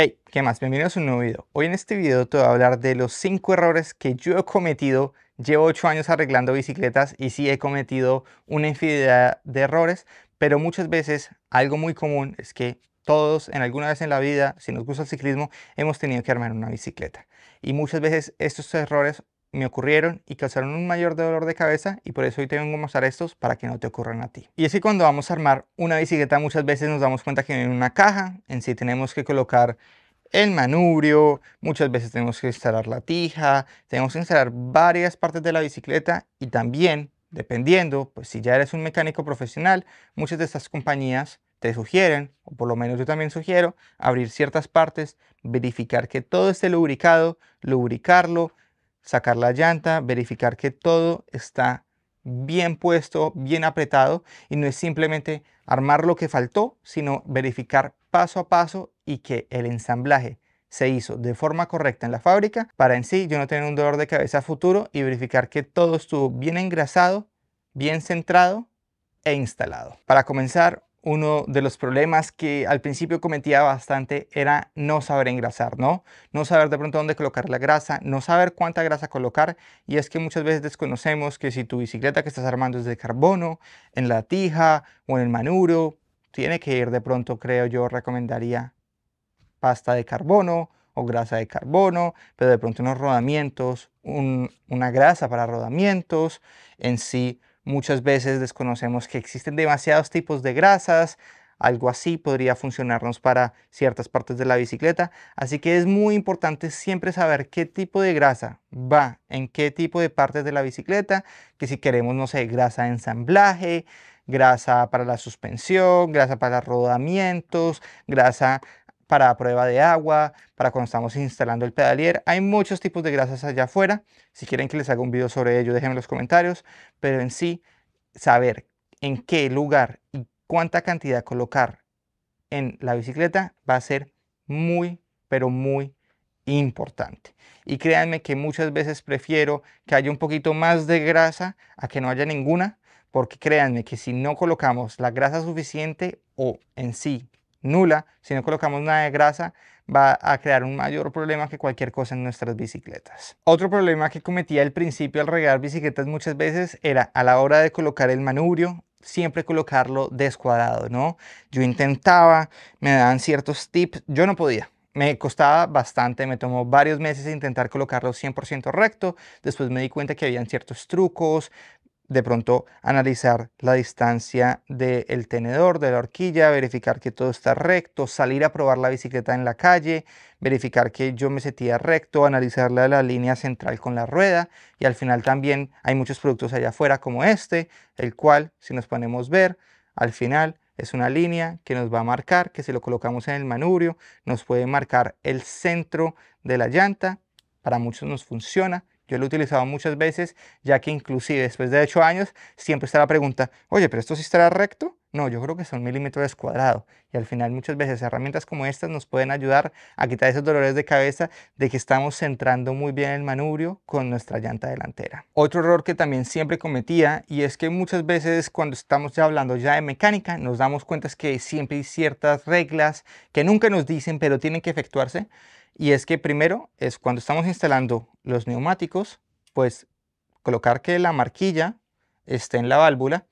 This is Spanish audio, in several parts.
Hey, ¿qué más? Bienvenidos a un nuevo video. Hoy en este video te voy a hablar de los cinco errores que yo he cometido. Llevo 8 años arreglando bicicletas y sí he cometido una infinidad de errores, pero muchas veces algo muy común es que todos en alguna vez en la vida, si nos gusta el ciclismo, hemos tenido que armar una bicicleta. Y muchas veces estos errores me ocurrieron y causaron un mayor dolor de cabeza y por eso hoy te vengo a mostrar estos para que no te ocurran a ti. Y es que cuando vamos a armar una bicicleta muchas veces nos damos cuenta que en una caja en sí tenemos que colocar el manubrio, muchas veces tenemos que instalar la tija, tenemos que instalar varias partes de la bicicleta y también, dependiendo, pues si ya eres un mecánico profesional, muchas de estas compañías te sugieren, o por lo menos yo también sugiero, abrir ciertas partes, verificar que todo esté lubricado, lubricarlo, sacar la llanta, verificar que todo está bien puesto, bien apretado y no es simplemente armar lo que faltó, sino verificar paso a paso y que el ensamblaje se hizo de forma correcta en la fábrica para en sí yo no tener un dolor de cabeza futuro y verificar que todo estuvo bien engrasado, bien centrado e instalado. Para comenzar, uno de los problemas que al principio cometía bastante era no saber engrasar, ¿no? No saber de pronto dónde colocar la grasa, no saber cuánta grasa colocar. Y es que muchas veces desconocemos que si tu bicicleta que estás armando es de carbono, en la tija o en el manuro, tiene que ir de pronto, creo yo, recomendaría pasta de carbono o grasa de carbono, pero de pronto unos rodamientos, una grasa para rodamientos, en sí Muchas veces desconocemos que existen demasiados tipos de grasas, algo así podría funcionarnos para ciertas partes de la bicicleta, así que es muy importante siempre saber qué tipo de grasa va en qué tipo de partes de la bicicleta, que si queremos, no sé, grasa de ensamblaje, grasa para la suspensión, grasa para rodamientos, grasa para prueba de agua, para cuando estamos instalando el pedalier. Hay muchos tipos de grasas allá afuera. Si quieren que les haga un video sobre ello, déjenme en los comentarios. Pero en sí, saber en qué lugar y cuánta cantidad colocar en la bicicleta va a ser muy, pero muy importante. Y créanme que muchas veces prefiero que haya un poquito más de grasa a que no haya ninguna, porque créanme que si no colocamos la grasa suficiente o en sí nula, si no colocamos nada de grasa, va a crear un mayor problema que cualquier cosa en nuestras bicicletas. Otro problema que cometía al principio al regar bicicletas muchas veces era a la hora de colocar el manubrio, siempre colocarlo descuadrado, ¿no? Yo intentaba, me daban ciertos tips, yo no podía. Me costaba bastante, me tomó varios meses intentar colocarlo 100% recto, después me di cuenta que habían ciertos trucos, de pronto analizar la distancia del tenedor, de la horquilla, verificar que todo está recto, salir a probar la bicicleta en la calle, verificar que yo me sentía recto, analizar la, la línea central con la rueda y al final también hay muchos productos allá afuera como este, el cual si nos ponemos ver, al final es una línea que nos va a marcar, que si lo colocamos en el manubrio nos puede marcar el centro de la llanta, para muchos nos funciona yo lo he utilizado muchas veces, ya que inclusive después de 8 años siempre está la pregunta, oye, pero esto sí estará recto. No, yo creo que son milímetros cuadrados. Y al final muchas veces herramientas como estas nos pueden ayudar a quitar esos dolores de cabeza de que estamos centrando muy bien el manubrio con nuestra llanta delantera. Otro error que también siempre cometía y es que muchas veces cuando estamos ya hablando ya de mecánica nos damos cuenta que siempre hay ciertas reglas que nunca nos dicen pero tienen que efectuarse y es que primero es cuando estamos instalando los neumáticos, pues colocar que la marquilla esté en la válvula.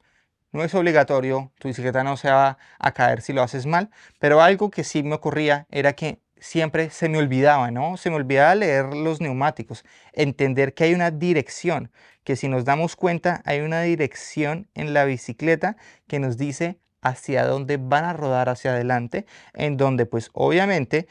No es obligatorio, tu bicicleta no se va a caer si lo haces mal, pero algo que sí me ocurría era que siempre se me olvidaba, ¿no? Se me olvidaba leer los neumáticos, entender que hay una dirección, que si nos damos cuenta hay una dirección en la bicicleta que nos dice hacia dónde van a rodar hacia adelante, en donde pues obviamente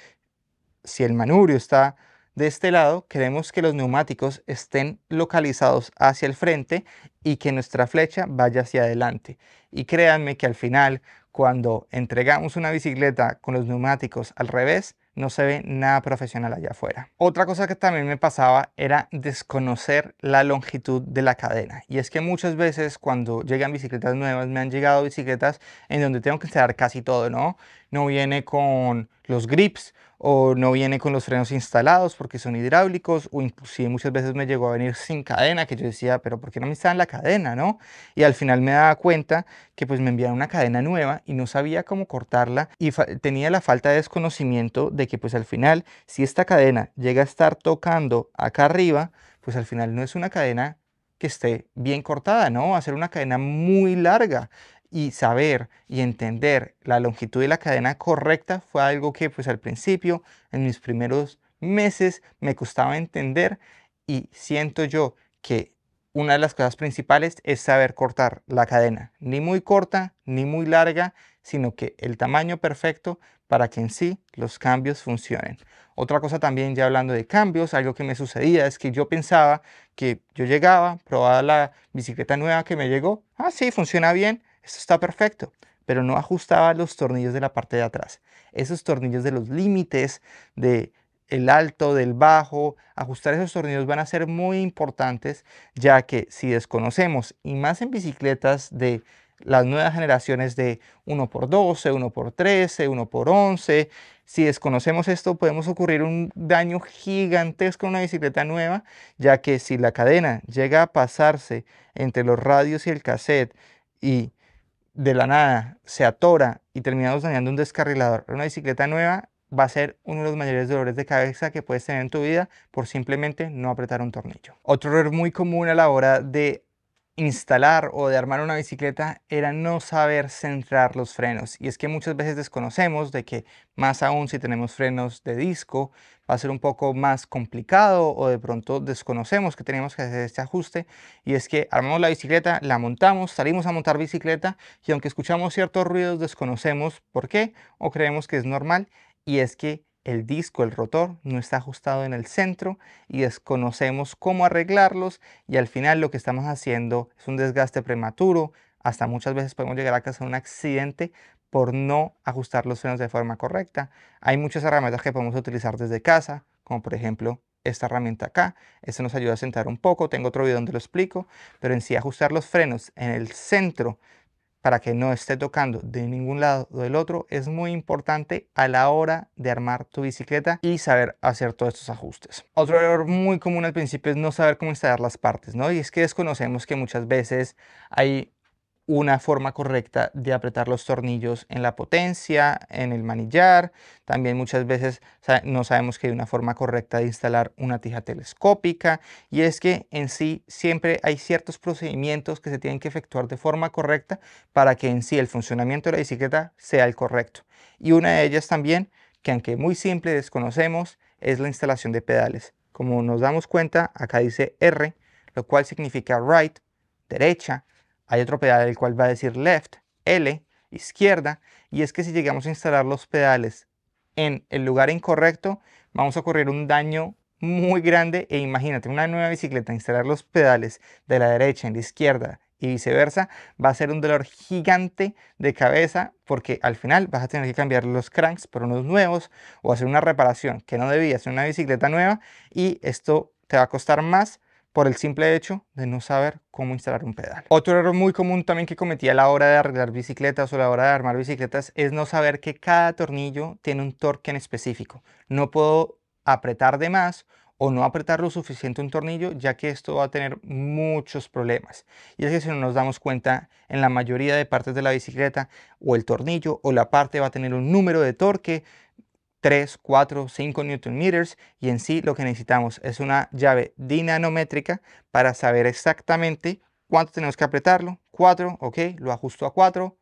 si el manubrio está de este lado, queremos que los neumáticos estén localizados hacia el frente y que nuestra flecha vaya hacia adelante. Y créanme que al final, cuando entregamos una bicicleta con los neumáticos al revés, no se ve nada profesional allá afuera. Otra cosa que también me pasaba era desconocer la longitud de la cadena. Y es que muchas veces cuando llegan bicicletas nuevas, me han llegado bicicletas en donde tengo que instalar casi todo, ¿no? no viene con los grips o no viene con los frenos instalados porque son hidráulicos o inclusive muchas veces me llegó a venir sin cadena que yo decía pero ¿por qué no me en la cadena? no y al final me daba cuenta que pues me enviaron una cadena nueva y no sabía cómo cortarla y tenía la falta de desconocimiento de que pues al final si esta cadena llega a estar tocando acá arriba pues al final no es una cadena que esté bien cortada, ¿no? ser una cadena muy larga y saber y entender la longitud de la cadena correcta fue algo que pues al principio, en mis primeros meses, me costaba entender y siento yo que una de las cosas principales es saber cortar la cadena, ni muy corta ni muy larga, sino que el tamaño perfecto para que en sí los cambios funcionen. Otra cosa también, ya hablando de cambios, algo que me sucedía es que yo pensaba que yo llegaba, probaba la bicicleta nueva que me llegó, ah, sí, funciona bien, esto está perfecto, pero no ajustaba los tornillos de la parte de atrás. Esos tornillos de los límites, de el alto, del bajo, ajustar esos tornillos van a ser muy importantes, ya que si desconocemos, y más en bicicletas de las nuevas generaciones de 1x12, 1x13, 1x11. Si desconocemos esto, podemos ocurrir un daño gigantesco en una bicicleta nueva, ya que si la cadena llega a pasarse entre los radios y el cassette y de la nada se atora y terminamos dañando un descarrilador una bicicleta nueva va a ser uno de los mayores dolores de cabeza que puedes tener en tu vida por simplemente no apretar un tornillo. Otro error muy común a la hora de instalar o de armar una bicicleta era no saber centrar los frenos. Y es que muchas veces desconocemos de que más aún si tenemos frenos de disco, va a ser un poco más complicado o de pronto desconocemos que tenemos que hacer este ajuste y es que armamos la bicicleta, la montamos, salimos a montar bicicleta y aunque escuchamos ciertos ruidos desconocemos por qué o creemos que es normal y es que el disco, el rotor, no está ajustado en el centro y desconocemos cómo arreglarlos y al final lo que estamos haciendo es un desgaste prematuro, hasta muchas veces podemos llegar a causar un accidente por no ajustar los frenos de forma correcta. Hay muchas herramientas que podemos utilizar desde casa, como por ejemplo esta herramienta acá. Esto nos ayuda a sentar un poco. Tengo otro video donde lo explico, pero en sí ajustar los frenos en el centro para que no esté tocando de ningún lado o del otro es muy importante a la hora de armar tu bicicleta y saber hacer todos estos ajustes. Otro error muy común al principio es no saber cómo instalar las partes, ¿no? Y es que desconocemos que muchas veces hay una forma correcta de apretar los tornillos en la potencia, en el manillar. También muchas veces no sabemos que hay una forma correcta de instalar una tija telescópica. Y es que en sí siempre hay ciertos procedimientos que se tienen que efectuar de forma correcta para que en sí el funcionamiento de la bicicleta sea el correcto. Y una de ellas también, que aunque muy simple desconocemos, es la instalación de pedales. Como nos damos cuenta, acá dice R, lo cual significa right, derecha, hay otro pedal el cual va a decir left, L, izquierda, y es que si llegamos a instalar los pedales en el lugar incorrecto, vamos a ocurrir un daño muy grande e imagínate una nueva bicicleta, instalar los pedales de la derecha en la izquierda y viceversa, va a ser un dolor gigante de cabeza porque al final vas a tener que cambiar los cranks por unos nuevos o hacer una reparación que no debía en una bicicleta nueva y esto te va a costar más por el simple hecho de no saber cómo instalar un pedal. Otro error muy común también que cometía a la hora de arreglar bicicletas o a la hora de armar bicicletas es no saber que cada tornillo tiene un torque en específico. No puedo apretar de más o no apretar lo suficiente un tornillo, ya que esto va a tener muchos problemas. Y es que si no nos damos cuenta, en la mayoría de partes de la bicicleta, o el tornillo o la parte va a tener un número de torque, 3, 4, 5 Newton meters y en sí lo que necesitamos es una llave dinamométrica para saber exactamente cuánto tenemos que apretarlo. 4, ok, lo ajusto a 4,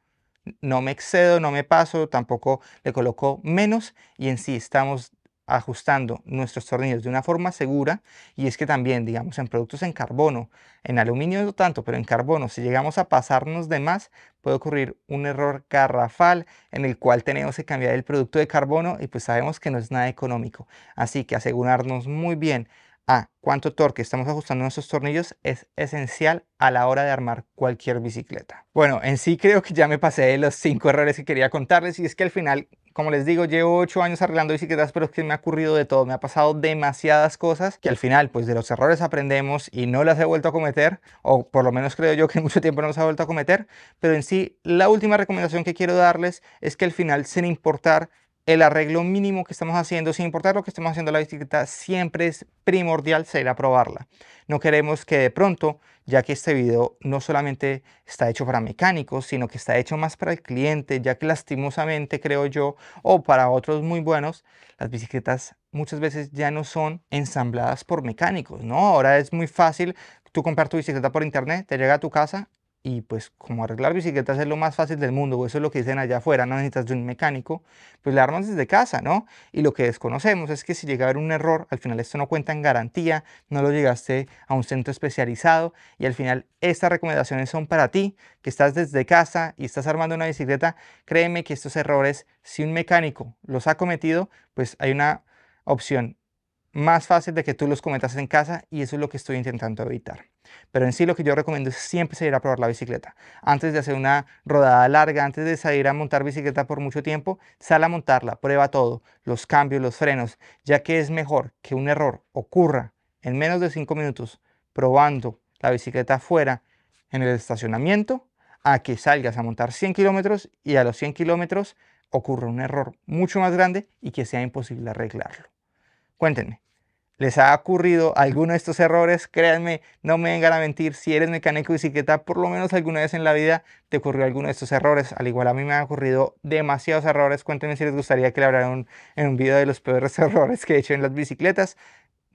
no me excedo, no me paso, tampoco le coloco menos y en sí estamos ajustando nuestros tornillos de una forma segura y es que también digamos en productos en carbono en aluminio no tanto pero en carbono si llegamos a pasarnos de más puede ocurrir un error garrafal en el cual tenemos que cambiar el producto de carbono y pues sabemos que no es nada económico así que asegurarnos muy bien a ah, cuánto torque estamos ajustando nuestros tornillos es esencial a la hora de armar cualquier bicicleta. Bueno, en sí creo que ya me pasé de los cinco errores que quería contarles y es que al final, como les digo, llevo ocho años arreglando bicicletas, pero es que me ha ocurrido de todo, me ha pasado demasiadas cosas que al final, pues de los errores aprendemos y no las he vuelto a cometer, o por lo menos creo yo que mucho tiempo no las he vuelto a cometer, pero en sí, la última recomendación que quiero darles es que al final, sin importar el arreglo mínimo que estamos haciendo, sin importar lo que estemos haciendo la bicicleta, siempre es primordial ser probarla. No queremos que de pronto, ya que este video no solamente está hecho para mecánicos, sino que está hecho más para el cliente, ya que lastimosamente creo yo, o para otros muy buenos, las bicicletas muchas veces ya no son ensambladas por mecánicos, ¿no? Ahora es muy fácil tú comprar tu bicicleta por internet, te llega a tu casa y pues como arreglar bicicletas es lo más fácil del mundo, eso es lo que dicen allá afuera, no necesitas de un mecánico, pues la armas desde casa, ¿no? Y lo que desconocemos es que si llega a haber un error, al final esto no cuenta en garantía, no lo llegaste a un centro especializado y al final estas recomendaciones son para ti, que estás desde casa y estás armando una bicicleta, créeme que estos errores, si un mecánico los ha cometido, pues hay una opción más fácil de que tú los cometas en casa y eso es lo que estoy intentando evitar. Pero en sí lo que yo recomiendo es siempre salir a probar la bicicleta. Antes de hacer una rodada larga, antes de salir a montar bicicleta por mucho tiempo, sal a montarla, prueba todo, los cambios, los frenos, ya que es mejor que un error ocurra en menos de 5 minutos probando la bicicleta afuera en el estacionamiento a que salgas a montar 100 kilómetros y a los 100 kilómetros ocurra un error mucho más grande y que sea imposible arreglarlo. Cuéntenme, les ha ocurrido alguno de estos errores, créanme, no me vengan a mentir, si eres mecánico de bicicleta, por lo menos alguna vez en la vida te ocurrió alguno de estos errores. Al igual a mí me han ocurrido demasiados errores. Cuéntenme si les gustaría que le hablara en un video de los peores errores que he hecho en las bicicletas.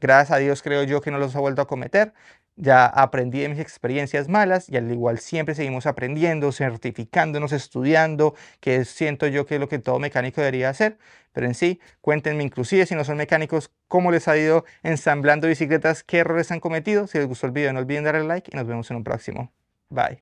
Gracias a Dios creo yo que no los ha vuelto a cometer. Ya aprendí de mis experiencias malas y al igual siempre seguimos aprendiendo, certificándonos, estudiando, que siento yo que es lo que todo mecánico debería hacer. Pero en sí, cuéntenme inclusive si no son mecánicos, cómo les ha ido ensamblando bicicletas, qué errores han cometido. Si les gustó el video no olviden darle like y nos vemos en un próximo. Bye.